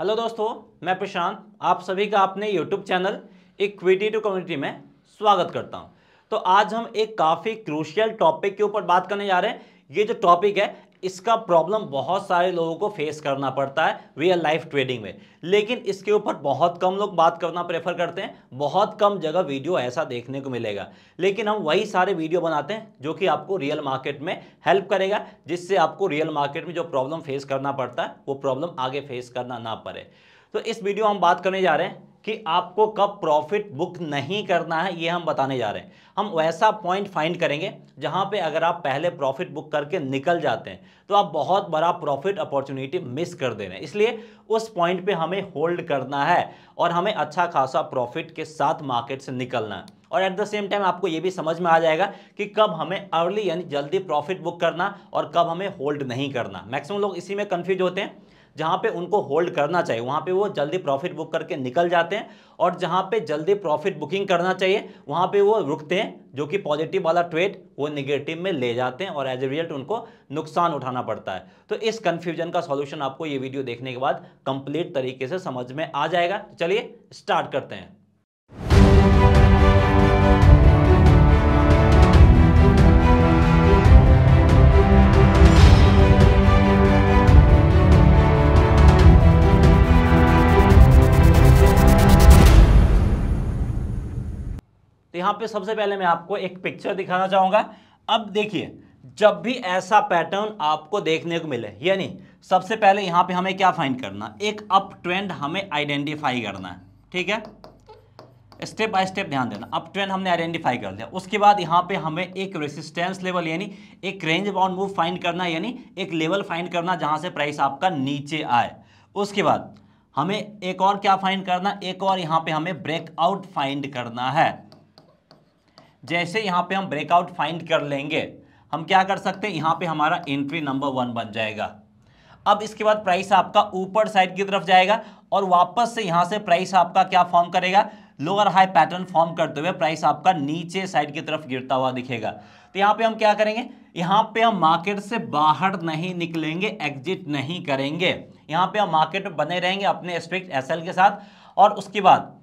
hello दोस्तों मैं प्रशांत आप सभी का अपने YouTube channel equity to community में स्वागत करता हूं तो आज हम एक काफ़ी क्रूशियल टॉपिक के ऊपर बात करने जा रहे हैं ये जो टॉपिक है इसका प्रॉब्लम बहुत सारे लोगों को फेस करना पड़ता है रियल लाइफ ट्रेडिंग में लेकिन इसके ऊपर बहुत कम लोग बात करना प्रेफर करते हैं बहुत कम जगह वीडियो ऐसा देखने को मिलेगा लेकिन हम वही सारे वीडियो बनाते हैं जो कि आपको रियल मार्केट में हेल्प करेगा जिससे आपको रियल मार्केट में जो प्रॉब्लम फेस करना पड़ता है वो प्रॉब्लम आगे फेस करना ना पड़े तो इस वीडियो हम बात करने जा रहे हैं कि आपको कब प्रॉफिट बुक नहीं करना है ये हम बताने जा रहे हैं हम वैसा पॉइंट फाइंड करेंगे जहां पे अगर आप पहले प्रॉफिट बुक करके निकल जाते हैं तो आप बहुत बड़ा प्रॉफिट अपॉर्चुनिटी मिस कर दे रहे हैं इसलिए उस पॉइंट पे हमें होल्ड करना है और हमें अच्छा खासा प्रॉफिट के साथ मार्केट से निकलना है और एट द सेम टाइम आपको ये भी समझ में आ जाएगा कि कब हमें अर्ली यानी जल्दी प्रॉफिट बुक करना और कब हमें होल्ड नहीं करना मैक्सिमम लोग इसी में कन्फ्यूज होते हैं जहाँ पे उनको होल्ड करना चाहिए वहाँ पे वो जल्दी प्रॉफिट बुक करके निकल जाते हैं और जहाँ पे जल्दी प्रॉफिट बुकिंग करना चाहिए वहाँ पे वो रुकते हैं जो कि पॉजिटिव वाला ट्रेड वो निगेटिव में ले जाते हैं और एज ए रिजल्ट उनको नुकसान उठाना पड़ता है तो इस कन्फ्यूजन का सॉल्यूशन आपको ये वीडियो देखने के बाद कंप्लीट तरीके से समझ में आ जाएगा तो चलिए स्टार्ट करते हैं तो यहाँ पे सबसे पहले मैं आपको एक पिक्चर दिखाना चाहूँगा अब देखिए जब भी ऐसा पैटर्न आपको देखने को मिले यानी सबसे पहले यहाँ पे हमें क्या फाइंड करना एक अप ट्रेंड हमें आइडेंटिफाई करना है ठीक है स्टेप बाय स्टेप ध्यान देना अप ट्रेंड हमने आइडेंटिफाई कर लिया उसके बाद यहाँ पे हमें एक रेसिस्टेंस लेवल यानी एक रेंज बाउंड मूव फाइंड करना यानी एक लेवल फाइंड करना जहाँ से प्राइस आपका नीचे आए उसके बाद हमें एक और क्या फाइंड करना एक और यहाँ पे हमें ब्रेकआउट फाइंड करना है जैसे यहाँ पे हम ब्रेकआउट फाइंड कर लेंगे हम क्या कर सकते हैं यहाँ पे हमारा एंट्री नंबर वन बन जाएगा अब इसके बाद प्राइस आपका ऊपर साइड की तरफ जाएगा और वापस से यहाँ से प्राइस आपका क्या फॉर्म करेगा लोअर हाई पैटर्न फॉर्म करते हुए प्राइस आपका नीचे साइड की तरफ गिरता हुआ दिखेगा तो यहाँ पे हम क्या करेंगे यहाँ पे हम मार्केट से बाहर नहीं निकलेंगे एग्जिट नहीं करेंगे यहाँ पे हम मार्केट बने रहेंगे अपने स्ट्रिक्ट एसएल के साथ और उसके बाद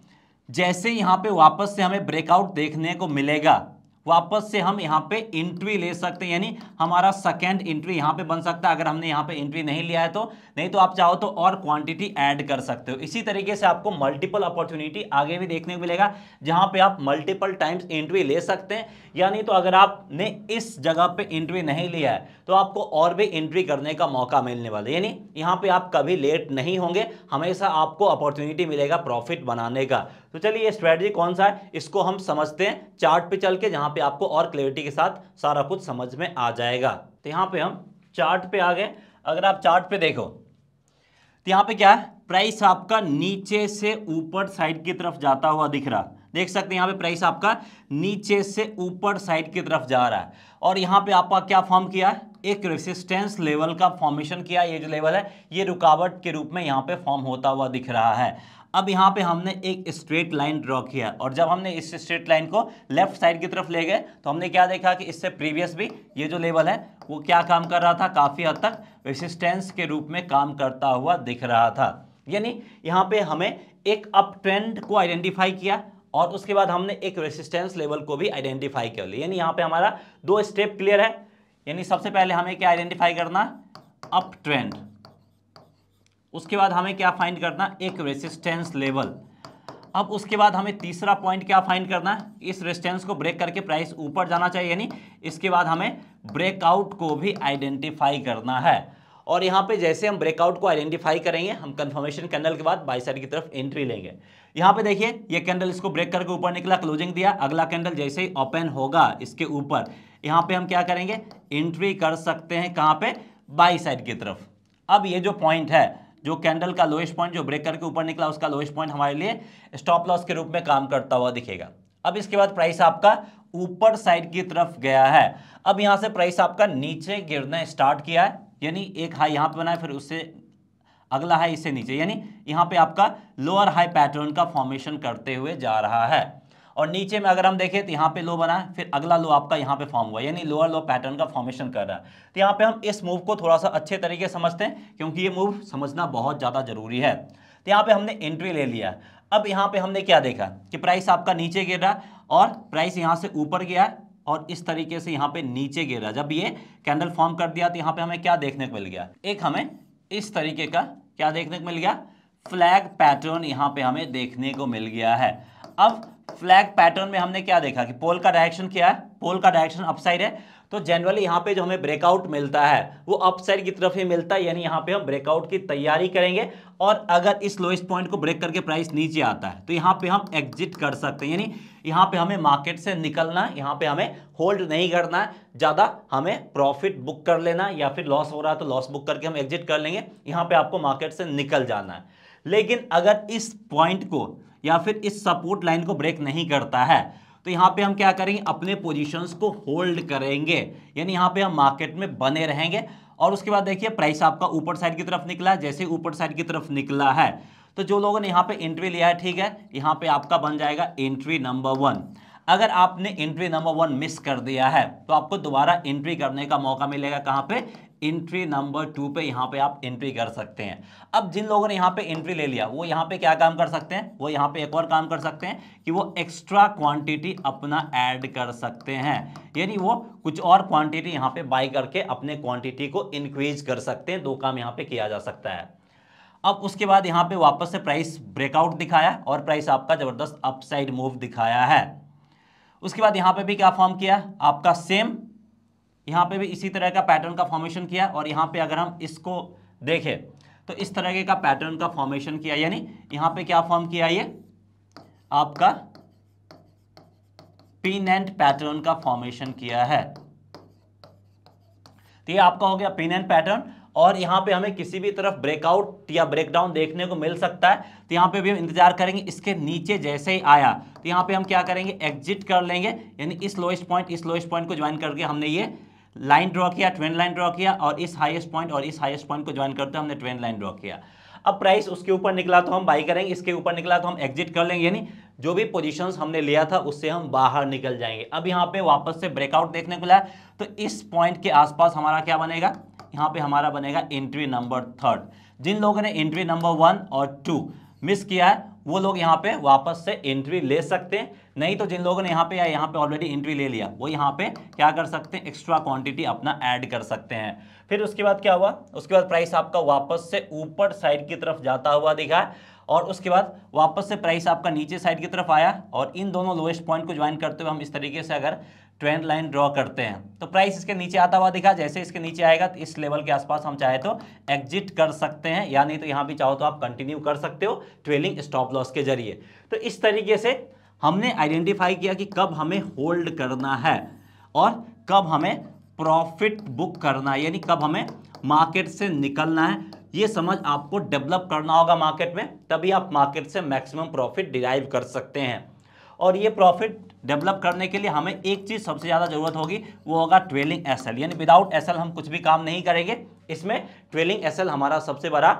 जैसे यहाँ पे वापस से हमें ब्रेकआउट देखने को मिलेगा वापस से हम यहाँ पे इंट्री ले सकते हैं यानी हमारा सेकेंड इंट्री यहाँ पे बन सकता है अगर हमने यहाँ पे इंट्री नहीं लिया है तो नहीं तो आप चाहो तो और क्वांटिटी ऐड कर सकते हो इसी तरीके से आपको मल्टीपल अपॉर्चुनिटी आगे भी देखने को मिलेगा जहाँ पे आप मल्टीपल टाइम्स इंट्री ले सकते हैं यानी तो अगर आपने इस जगह पे इंट्री नहीं लिया है तो आपको और भी एंट्री करने का मौका मिलने वाला है यानी यहाँ पे आप कभी लेट नहीं होंगे हमेशा आपको अपॉर्चुनिटी मिलेगा प्रॉफिट बनाने का तो चलिए ये स्ट्रैटेजी कौन सा है इसको हम समझते हैं चार्ट पे चल के जहाँ पे आपको और क्लियरिटी के साथ सारा कुछ समझ में आ जाएगा तो यहाँ पे हम चार्ट पे आ गए अगर आप चार्ट पे देखो तो यहाँ पे क्या है प्राइस आपका नीचे से ऊपर साइड की तरफ जाता हुआ दिख रहा देख सकते हैं यहाँ पे प्राइस आपका नीचे से ऊपर साइड की तरफ जा रहा है और यहाँ पे आपका क्या फॉर्म किया है एक रेसिस्टेंस लेवल का फॉर्मेशन किया ये जो लेवल है ये रुकावट के रूप में यहाँ पे फॉर्म होता हुआ दिख रहा है अब यहाँ पे हमने एक स्ट्रेट लाइन ड्रॉ किया और जब हमने इस स्ट्रेट लाइन को लेफ्ट साइड की तरफ ले गए तो हमने क्या देखा कि इससे प्रीवियस भी ये जो लेवल है वो क्या काम कर रहा था काफ़ी हद तक रेसिस्टेंस के रूप में काम करता हुआ दिख रहा था यानी यहाँ पे हमें एक अप ट्रेंड को आइडेंटिफाई किया और उसके बाद हमने एक रेसिस्टेंस लेवल को भी आइडेंटिफाई कर लिया यानी यहाँ पे हमारा दो स्टेप क्लियर है यानी सबसे पहले हमें क्या आइडेंटिफाई करना अप ट्रेंड उसके बाद हमें क्या फाइंड करना एक रेसिस्टेंस लेवल अब उसके बाद हमें तीसरा पॉइंट क्या फाइंड करना है इस रेस्टेंस को ब्रेक करके प्राइस ऊपर जाना चाहिए यानी इसके बाद हमें ब्रेकआउट को भी आइडेंटिफाई करना है और यहाँ पे जैसे हम ब्रेकआउट को आइडेंटिफाई करेंगे हम कंफर्मेशन कैंडल के बाद बाई साइड की तरफ एंट्री लेंगे यहाँ पे देखिए ये कैंडल इसको ब्रेक करके ऊपर निकला क्लोजिंग दिया अगला कैंडल जैसे ही ओपन होगा इसके ऊपर यहाँ पे हम क्या करेंगे एंट्री कर सकते हैं कहाँ पे बाई साइड की तरफ अब ये जो पॉइंट है जो कैंडल का लोएस्ट पॉइंट जो ब्रेक करके ऊपर निकला उसका लोएस्ट पॉइंट हमारे लिए स्टॉप लॉस के रूप में काम करता हुआ दिखेगा अब इसके बाद प्राइस आपका ऊपर साइड की तरफ गया है अब यहाँ से प्राइस आपका नीचे गिरना स्टार्ट किया है यानी एक हाई यहाँ पे बनाए फिर उससे अगला हाई इससे नीचे यानी यहाँ पे आपका लोअर हाई पैटर्न का फॉर्मेशन करते हुए जा रहा है और नीचे में अगर हम देखें तो यहाँ पे लो बना फिर अगला लो आपका यहाँ पे फॉर्म हुआ यानी लोअर लो पैटर्न का फॉर्मेशन कर रहा है तो यहाँ पे हम इस मूव को थोड़ा सा अच्छे तरीके समझते हैं क्योंकि ये मूव समझना बहुत ज़्यादा जरूरी है तो यहाँ पे हमने एंट्री ले लिया अब यहाँ पे हमने क्या देखा कि प्राइस आपका नीचे गिर रहा और प्राइस यहाँ से ऊपर गया और इस तरीके से यहाँ पे नीचे गिरा जब ये कैंडल फॉर्म कर दिया तो यहाँ पे हमें क्या देखने को मिल गया एक हमें इस तरीके का क्या देखने को मिल गया फ्लैग पैटर्न यहाँ पे हमें देखने को मिल गया है अब फ्लैग पैटर्न में हमने क्या देखा कि पोल का डायरेक्शन क्या है पोल का डायरेक्शन अपसाइड है तो जनरली यहाँ पे जो हमें ब्रेकआउट मिलता है वो अपसाइड की तरफ ही मिलता है यानी यहाँ पे हम ब्रेकआउट की तैयारी करेंगे और अगर इस लोएस्ट पॉइंट को ब्रेक करके प्राइस नीचे आता है तो यहाँ पे हम एग्जिट कर सकते हैं यानी यहाँ पे हमें मार्केट से निकलना है यहाँ पे हमें होल्ड नहीं करना है ज़्यादा हमें प्रॉफिट बुक कर लेना या फिर लॉस हो रहा है तो लॉस बुक करके हम एग्जिट कर लेंगे यहाँ पर आपको मार्केट से निकल जाना है लेकिन अगर इस पॉइंट को या फिर इस सपोर्ट लाइन को ब्रेक नहीं करता है तो यहाँ पे हम क्या करेंगे अपने पोजीशंस को होल्ड करेंगे यानी यहाँ पे हम मार्केट में बने रहेंगे और उसके बाद देखिए प्राइस आपका ऊपर साइड की तरफ निकला जैसे ऊपर साइड की तरफ निकला है तो जो लोगों ने यहाँ पे एंट्री लिया है ठीक है यहाँ पे आपका बन जाएगा एंट्री नंबर वन अगर आपने एंट्री नंबर वन मिस कर दिया है तो आपको दोबारा एंट्री करने का मौका मिलेगा कहाँ पे एंट्री नंबर टू पे यहाँ पे आप एंट्री कर सकते हैं अब जिन लोगों ने यहाँ पे एंट्री ले लिया वो यहाँ पे क्या काम कर सकते हैं वो यहाँ पे एक और काम कर सकते हैं कि वो एक्स्ट्रा क्वांटिटी अपना ऐड कर सकते हैं यानी वो कुछ और क्वांटिटी यहाँ पे बाई करके अपने क्वांटिटी को इंक्रीज कर सकते हैं दो काम यहाँ पर किया जा सकता है अब उसके बाद यहाँ पर वापस से प्राइस ब्रेकआउट दिखाया और प्राइस आपका ज़बरदस्त अपसाइड मूव दिखाया है उसके बाद यहाँ पे भी क्या फॉर्म किया आपका सेम यहाँ पे भी इसी तरह का पैटर्न का फॉर्मेशन किया और यहाँ पे अगर हम इसको देखें तो इस तरह का पैटर्न का फॉर्मेशन किया यानी यहाँ पे क्या फॉर्म किया ये आपका पिनेंट पैटर्न का फॉर्मेशन किया है तो ये आपका हो गया पिनेंट पैटर्न और यहाँ पे हमें किसी भी तरफ ब्रेकआउट या ब्रेकडाउन देखने को मिल सकता है तो यहाँ पे भी हम इंतजार करेंगे इसके नीचे जैसे ही आया तो यहाँ पे हम क्या करेंगे एग्जिट कर लेंगे यानी इस लोएस्ट पॉइंट इस लोएस्ट पॉइंट को ज्वाइन करके हमने ये लाइन ड्रॉ किया ट्रेंड लाइन ड्रॉ किया और इस हाइएस्ट पॉइंट और इस हाइएस्ट पॉइंट को ज्वाइन करते हमने ट्रेंड लाइन ड्रॉ किया अब प्राइस उसके ऊपर निकला तो हम बाई करेंगे इसके ऊपर निकला तो हम एग्जिट कर लेंगे यानी जो भी पोजीशंस हमने लिया था उससे हम बाहर निकल जाएंगे अब यहाँ पे वापस से ब्रेकआउट देखने को मिला तो इस पॉइंट के आसपास हमारा क्या बनेगा यहाँ पे हमारा बनेगा एंट्री नंबर थर्ड जिन लोगों ने एंट्री नंबर वन और टू मिस किया है वो लोग यहाँ पे वापस से एंट्री ले सकते हैं नहीं तो जिन लोगों ने यहाँ पे या यहाँ पे ऑलरेडी एंट्री ले लिया वो यहाँ पे क्या कर सकते हैं एक्स्ट्रा क्वांटिटी अपना ऐड कर सकते हैं फिर उसके बाद क्या हुआ उसके बाद प्राइस आपका वापस से ऊपर साइड की तरफ जाता हुआ दिखा और उसके बाद वापस से प्राइस आपका नीचे साइड की तरफ आया और इन दोनों लोएस्ट पॉइंट को ज्वाइन करते हुए हम इस तरीके से अगर ट्रेंड लाइन ड्रॉ करते हैं तो प्राइस इसके नीचे आता हुआ दिखा जैसे इसके नीचे आएगा तो इस लेवल के आसपास हम चाहे तो एग्जिट कर सकते हैं या नहीं तो यहाँ भी चाहो तो आप कंटिन्यू कर सकते हो ट्रेलिंग स्टॉप लॉस के जरिए तो इस तरीके से हमने आइडेंटिफाई किया कि कब हमें होल्ड करना है और कब हमें प्रॉफिट बुक करना है यानी कब हमें मार्केट से निकलना है ये समझ आपको डेवलप करना होगा मार्केट में तभी आप मार्केट से मैक्सिमम प्रॉफिट डिराइव कर सकते हैं और ये प्रॉफिट डेवलप करने के लिए हमें एक चीज़ सबसे ज़्यादा ज़रूरत होगी वो होगा ट्वेलिंग एसल यानी विदाउट एसल हम कुछ भी काम नहीं करेंगे इसमें ट्वेलिंग एसल हमारा सबसे बड़ा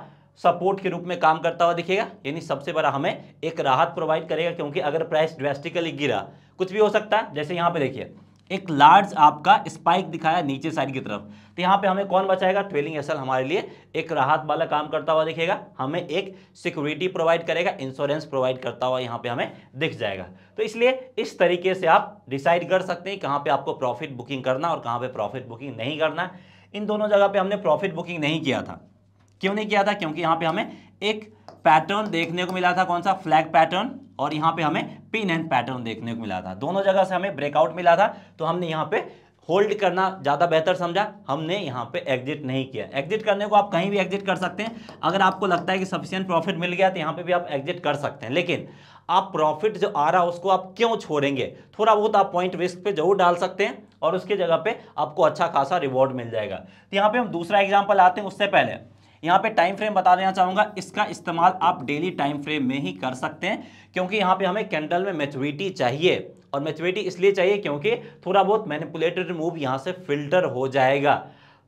सपोर्ट के रूप में काम करता हुआ दिखेगा यानी सबसे बड़ा हमें एक राहत प्रोवाइड करेगा क्योंकि अगर प्राइस ड्रेस्टिकली गिरा कुछ भी हो सकता है जैसे यहाँ पे देखिए एक लार्ज आपका स्पाइक दिखाया नीचे साइड की तरफ तो यहाँ पे हमें कौन बचाएगा ट्रेलिंग एसल हमारे लिए एक राहत वाला काम करता हुआ दिखेगा हमें एक सिक्योरिटी प्रोवाइड करेगा इंश्योरेंस प्रोवाइड करता हुआ यहाँ पे हमें दिख जाएगा तो इसलिए इस तरीके से आप डिसाइड कर सकते हैं कहाँ पे आपको प्रॉफिट बुकिंग करना और कहाँ पर प्रॉफिट बुकिंग नहीं करना इन दोनों जगह पर हमने प्रॉफिट बुकिंग नहीं किया था क्यों नहीं किया था क्योंकि यहाँ पर हमें एक पैटर्न देखने को मिला था कौन सा फ्लैग पैटर्न और यहाँ पे हमें पिन एंड पैटर्न देखने को मिला था दोनों जगह से हमें ब्रेकआउट मिला था तो हमने यहाँ पे होल्ड करना ज़्यादा बेहतर समझा हमने यहाँ पे एग्जिट नहीं किया एग्जिट करने को आप कहीं भी एग्जिट कर सकते हैं अगर आपको लगता है कि सफिशियंट प्रॉफिट मिल गया तो यहाँ पे भी आप एग्जिट कर सकते हैं लेकिन आप प्रॉफिट जो आ रहा है उसको आप क्यों छोड़ेंगे थोड़ा बहुत आप पॉइंट रिस्क पे जरूर डाल सकते हैं और उसके जगह पे आपको अच्छा खासा रिवॉर्ड मिल जाएगा तो यहाँ पर हम दूसरा एग्जाम्पल आते हैं उससे पहले यहाँ पे टाइम फ्रेम बता देना चाहूँगा इसका इस्तेमाल आप डेली टाइम फ्रेम में ही कर सकते हैं क्योंकि यहाँ पे हमें कैंडल में मेच्योरिटी चाहिए और मेच्योरिटी इसलिए चाहिए क्योंकि थोड़ा बहुत मैनिपुलेटेड मूव यहाँ से फिल्टर हो जाएगा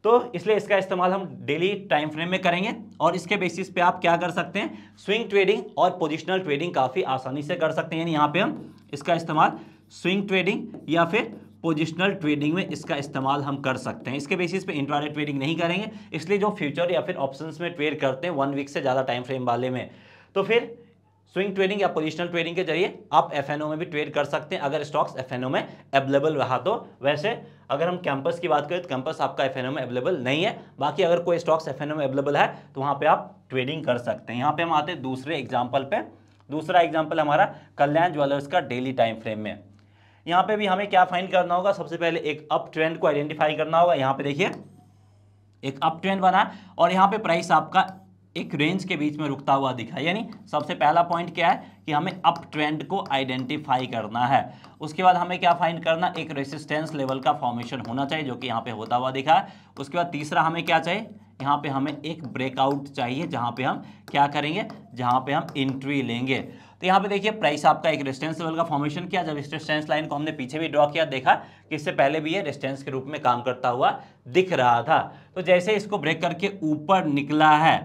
तो इसलिए इसका इस्तेमाल हम डेली टाइम फ्रेम में करेंगे और इसके बेसिस पे आप क्या कर सकते हैं स्विंग ट्रेडिंग और पोजिशनल ट्रेडिंग काफ़ी आसानी से कर सकते हैं यानी यहाँ पे हम इसका इस्तेमाल स्विंग ट्रेडिंग या फिर पोजिशनल ट्रेडिंग में इसका इस्तेमाल हम कर सकते हैं इसके बेसिस पे इंट्राडे ट्रेडिंग नहीं करेंगे इसलिए जो फ्यूचर या फिर ऑप्शन में ट्रेड करते हैं वन वीक से ज़्यादा टाइम फ्रेम वाले में तो फिर स्विंग ट्रेडिंग या पोजिशनल ट्रेडिंग के जरिए आप एफ में भी ट्रेड कर सकते हैं अगर स्टॉक्स एफ में अवेलेबल रहा तो वैसे अगर हम कैंपस की बात करें तो कैंपस आपका एफ में अवेलेबल नहीं है बाकी अगर कोई स्टॉक्स एफ में अवेलेबल है तो वहाँ पे आप ट्रेडिंग कर सकते हैं यहाँ पे हम आते हैं दूसरे एग्जाम्पल पे दूसरा एग्जाम्पल हमारा कल्याण ज्वेलर्स का डेली टाइम फ्रेम में यहाँ पे भी हमें क्या फाइंड करना होगा सबसे पहले एक अप ट्रेंड को आइडेंटिफाई करना होगा यहाँ पे देखिए एक अप ट्रेंड बना और यहाँ पे प्राइस आपका एक रेंज के बीच में रुकता हुआ दिखा यानी सबसे पहला पॉइंट क्या है कि हमें अप ट्रेंड को आइडेंटिफाई करना है उसके बाद हमें क्या फाइंड करना एक रेसिस्टेंस लेवल का फॉर्मेशन होना चाहिए जो कि यहाँ पे होता हुआ दिखा उसके बाद तीसरा हमें क्या चाहिए यहाँ पे हमें एक ब्रेकआउट चाहिए जहाँ पे हम क्या करेंगे जहाँ पे हम एंट्री लेंगे तो यहाँ पे देखिए प्राइस आपका एक रेस्टेंस लेवल का फॉर्मेशन किया जब रेस्टेंस लाइन को हमने पीछे भी ड्रॉ किया देखा कि इससे पहले भी ये रेस्टेंस के रूप में काम करता हुआ दिख रहा था तो जैसे इसको ब्रेक करके ऊपर निकला है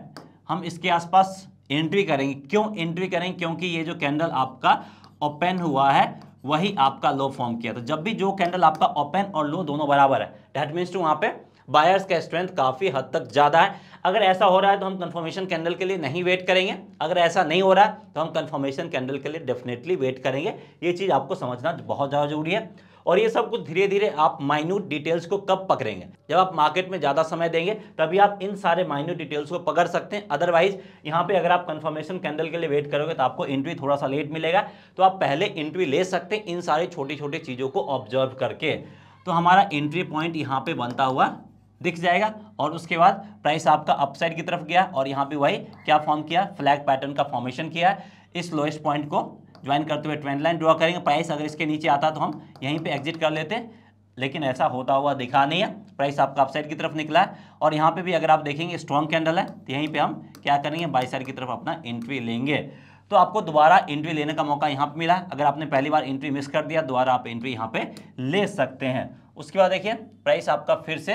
हम इसके आसपास एंट्री करेंगे क्यों एंट्री करेंगे क्योंकि ये जो कैंडल आपका ओपन हुआ है वही आपका लो फॉर्म किया तो जब भी जो कैंडल आपका ओपन और लो दोनों बराबर है डेट मीन्स टू वहाँ पे बायर्स का स्ट्रेंथ काफ़ी हद तक ज़्यादा है अगर ऐसा हो रहा है तो हम कन्फर्मेशन कैंडल के लिए नहीं वेट करेंगे अगर ऐसा नहीं हो रहा है तो हम कन्फर्मेशन कैंडल के लिए डेफिनेटली वेट करेंगे ये चीज़ आपको समझना बहुत ज़्यादा जरूरी है और ये सब कुछ धीरे धीरे आप माइन्यूट डिटेल्स को कब पकड़ेंगे जब आप मार्केट में ज़्यादा समय देंगे तभी आप इन सारे माइन्यूट डिटेल्स को पकड़ सकते हैं अदरवाइज यहाँ पे अगर आप कंफर्मेशन कैंडल के लिए वेट करोगे तो आपको इंट्री थोड़ा सा लेट मिलेगा तो आप पहले इंट्री ले सकते हैं इन सारी छोटी छोटी चीज़ों को ऑब्जर्व करके तो हमारा एंट्री पॉइंट यहाँ पर बनता हुआ दिख जाएगा और उसके बाद प्राइस आपका अपसाइड की तरफ गया और यहाँ पे वही क्या फॉर्म किया फ्लैग पैटर्न का फॉर्मेशन किया है इस लोएस्ट पॉइंट को ज्वाइन करते हुए ट्रेंड लाइन ड्रॉ करेंगे प्राइस अगर इसके नीचे आता तो हम यहीं पे एग्जिट कर लेते लेकिन ऐसा होता हुआ दिखा नहीं है प्राइस आपका अपसाइड की तरफ निकला है और यहाँ पे भी अगर आप देखेंगे स्ट्रॉन्ग कैंडल है तो यहीं पे हम क्या करेंगे बाई साइड की तरफ अपना एंट्री लेंगे तो आपको दोबारा एंट्री लेने का मौका यहाँ पे मिला अगर आपने पहली बार एंट्री मिस कर दिया दोबारा आप एंट्री यहाँ पे ले सकते हैं उसके बाद देखिए प्राइस आपका फिर से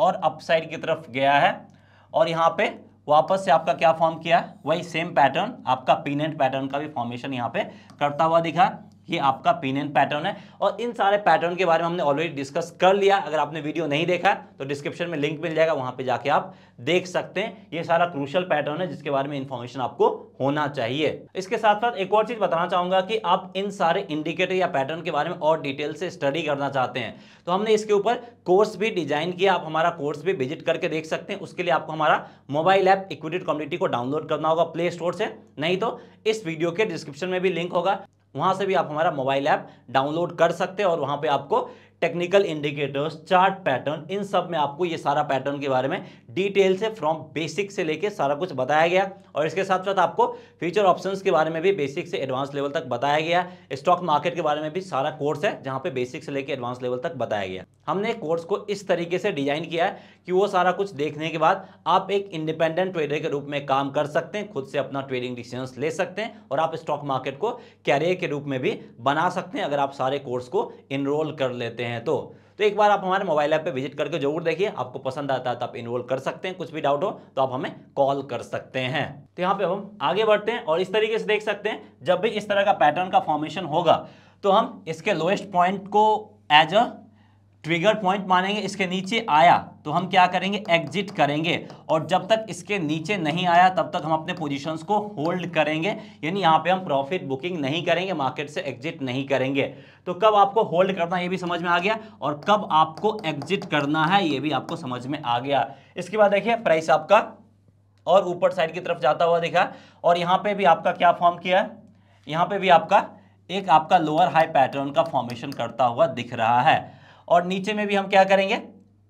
और अपसाइड की तरफ गया है और यहाँ पे वापस से आपका क्या फॉर्म किया है वही सेम पैटर्न आपका पीनेंट पैटर्न का भी फॉर्मेशन यहाँ पे करता हुआ दिखा ये आपका पीनियन पैटर्न है और इन सारे पैटर्न के बारे में हमने ऑलरेडी डिस्कस कर लिया अगर आपने वीडियो नहीं देखा तो डिस्क्रिप्शन में लिंक मिल जाएगा वहां पे जाके आप देख सकते हैं ये सारा क्रूशल पैटर्न है जिसके बारे में इन्फॉर्मेशन आपको होना चाहिए इसके साथ साथ एक और चीज़ बताना चाहूंगा कि आप इन सारे इंडिकेटर या पैटर्न के बारे में और डिटेल से स्टडी करना चाहते हैं तो हमने इसके ऊपर कोर्स भी डिजाइन किया आप हमारा कोर्स भी विजिट करके देख सकते हैं उसके लिए आपको हमारा मोबाइल ऐप इक्विटेड कम्युनिटी को डाउनलोड करना होगा प्ले स्टोर से नहीं तो इस वीडियो के डिस्क्रिप्शन में भी लिंक होगा वहाँ से भी आप हमारा मोबाइल ऐप डाउनलोड कर सकते हैं और वहाँ पर आपको टेक्निकल इंडिकेटर्स चार्ट पैटर्न इन सब में आपको ये सारा पैटर्न के बारे में डिटेल से फ्रॉम बेसिक से लेके सारा कुछ बताया गया और इसके साथ साथ आपको फ्यूचर ऑप्शंस के बारे में भी बेसिक से एडवांस लेवल तक बताया गया स्टॉक मार्केट के बारे में भी सारा कोर्स है जहाँ पे बेसिक से लेके एडवांस लेवल तक बताया गया हमने कोर्स को इस तरीके से डिजाइन किया है कि वो सारा कुछ देखने के बाद आप एक इंडिपेंडेंट ट्रेडर के रूप में काम कर सकते हैं खुद से अपना ट्रेडिंग डिसीजन ले सकते हैं और आप स्टॉक मार्केट को कैरियर के रूप में भी बना सकते हैं अगर आप सारे कोर्स को इनरोल कर लेते हैं हैं तो तो एक बार आप हमारे मोबाइल ऐप पे विजिट करके जरूर देखिए आपको पसंद आता है तो आप इन्वॉल्व कर सकते हैं कुछ भी डाउट हो तो आप हमें कॉल कर सकते हैं तो यहाँ पे हम आगे बढ़ते हैं और इस तरीके से देख सकते हैं जब भी इस तरह का पैटर्न का फॉर्मेशन होगा तो हम इसके लोएस्ट पॉइंट को एज अ ट्रिगर पॉइंट मानेंगे इसके नीचे आया तो हम क्या करेंगे एग्जिट करेंगे और जब तक इसके नीचे नहीं आया तब तक हम अपने पोजीशंस को होल्ड करेंगे यानी यहाँ पे हम प्रॉफिट बुकिंग नहीं करेंगे मार्केट से एग्जिट नहीं करेंगे तो कब आपको होल्ड करना ये भी समझ में आ गया और कब आपको एग्जिट करना है ये भी आपको समझ में आ गया इसके बाद देखिए प्राइस आपका और ऊपर साइड की तरफ जाता हुआ दिखा और यहाँ पे भी आपका क्या फॉर्म किया है यहाँ पे भी आपका एक आपका लोअर हाई पैटर्न का फॉर्मेशन करता हुआ दिख रहा है और नीचे में भी हम क्या करेंगे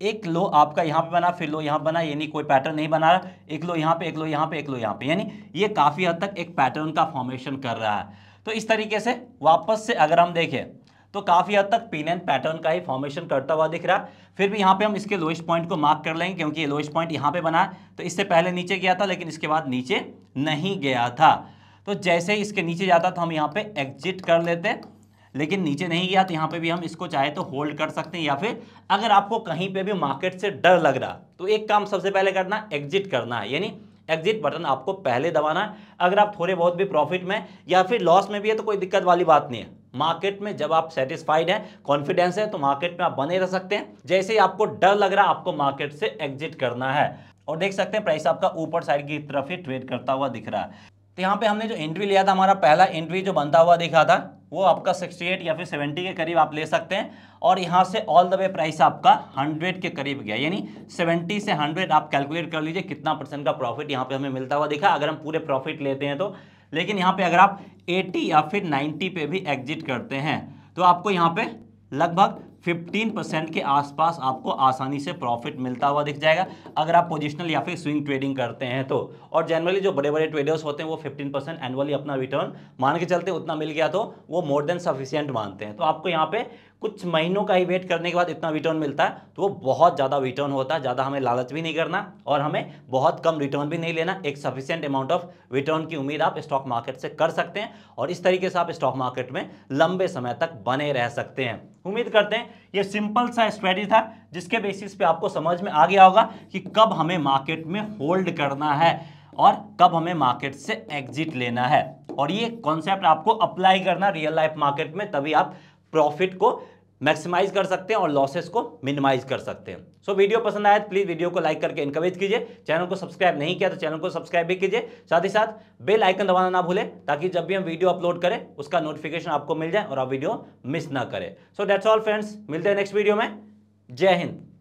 एक लो आपका यहाँ पे बना फिर लो यहाँ बना यानी कोई पैटर्न नहीं बना रहा एक लो यहाँ पे एक लो यहाँ पे एक लो यहाँ पे यानी ये काफ़ी हद तक एक पैटर्न का फॉर्मेशन कर रहा है तो इस तरीके से वापस से अगर हम देखें तो काफ़ी हद तक पिन एंड पैटर्न का ही फॉर्मेशन करता हुआ दिख रहा है फिर भी यहाँ पे हम इसके लोएस्ट पॉइंट को मार्क कर लेंगे क्योंकि ये लोएस्ट पॉइंट यहाँ पे बना तो इससे पहले नीचे गया था लेकिन इसके बाद नीचे नहीं गया था तो जैसे ही इसके नीचे जाता तो हम यहाँ पे एग्जिट कर लेते लेकिन नीचे नहीं गया तो यहाँ पे भी हम इसको चाहे तो होल्ड कर सकते हैं या फिर अगर आपको कहीं पे भी मार्केट से डर लग रहा तो एक काम सबसे पहले करना एग्जिट करना है यानी एग्जिट बटन आपको पहले दबाना है अगर आप थोड़े बहुत भी प्रॉफिट में या फिर लॉस में भी है तो कोई दिक्कत वाली बात नहीं है मार्केट में जब आप सेटिस्फाइड हैं कॉन्फिडेंस है तो मार्केट में आप बने रह सकते हैं जैसे ही आपको डर लग रहा आपको मार्केट से एग्जिट करना है और देख सकते हैं प्राइस आपका ऊपर साइड की तरफ ही ट्रेड करता हुआ दिख रहा है तो यहाँ पे हमने जो एंट्री लिया था हमारा पहला एंट्री जो बनता हुआ दिखा था वो आपका 68 या फिर 70 के करीब आप ले सकते हैं और यहाँ से ऑल द वे प्राइस आपका 100 के करीब गया यानी 70 से 100 आप कैलकुलेट कर लीजिए कितना परसेंट का प्रॉफिट यहाँ पे हमें मिलता हुआ दिखा अगर हम पूरे प्रॉफिट लेते हैं तो लेकिन यहाँ पे अगर आप एटी या फिर नाइन्टी पे भी एग्जिट करते हैं तो आपको यहाँ पे लगभग 15% के आसपास आपको आसानी से प्रॉफिट मिलता हुआ दिख जाएगा अगर आप पोजिशनल या फिर स्विंग ट्रेडिंग करते हैं तो और जनरली जो बड़े बड़े ट्रेडर्स होते हैं वो 15% एनुअली अपना रिटर्न मान के चलते उतना मिल गया तो वो मोर देन सफिशियंट मानते हैं तो आपको यहाँ पे कुछ महीनों का ही वेट करने के बाद इतना रिटर्न मिलता है तो वो बहुत ज़्यादा रिटर्न होता है ज़्यादा हमें लालच भी नहीं करना और हमें बहुत कम रिटर्न भी नहीं लेना एक सफिशियंट अमाउंट ऑफ रिटर्न की उम्मीद आप स्टॉक मार्केट से कर सकते हैं और इस तरीके से आप स्टॉक मार्केट में लंबे समय तक बने रह सकते हैं उम्मीद करते हैं ये सिंपल सा स्ट्रेटी था जिसके बेसिस पे आपको समझ में आ गया होगा कि कब हमें मार्केट में होल्ड करना है और कब हमें मार्केट से एग्जिट लेना है और ये कॉन्सेप्ट आपको अप्लाई करना रियल लाइफ मार्केट में तभी आप प्रॉफिट को मैक्सिमाइज कर सकते हैं और लॉसेस को मिनिमाइज कर सकते हैं सो so, वीडियो पसंद आया तो प्लीज़ वीडियो को लाइक करके इनकरेज कीजिए चैनल को सब्सक्राइब नहीं किया तो चैनल को सब्सक्राइब भी कीजिए साथ ही साथ बेल आइकन दबाना ना भूलें ताकि जब भी हम वीडियो अपलोड करें उसका नोटिफिकेशन आपको मिल जाए और आप वीडियो मिस ना करें सो डेट्स ऑल फ्रेंड्स मिलते हैं नेक्स्ट वीडियो में जय हिंद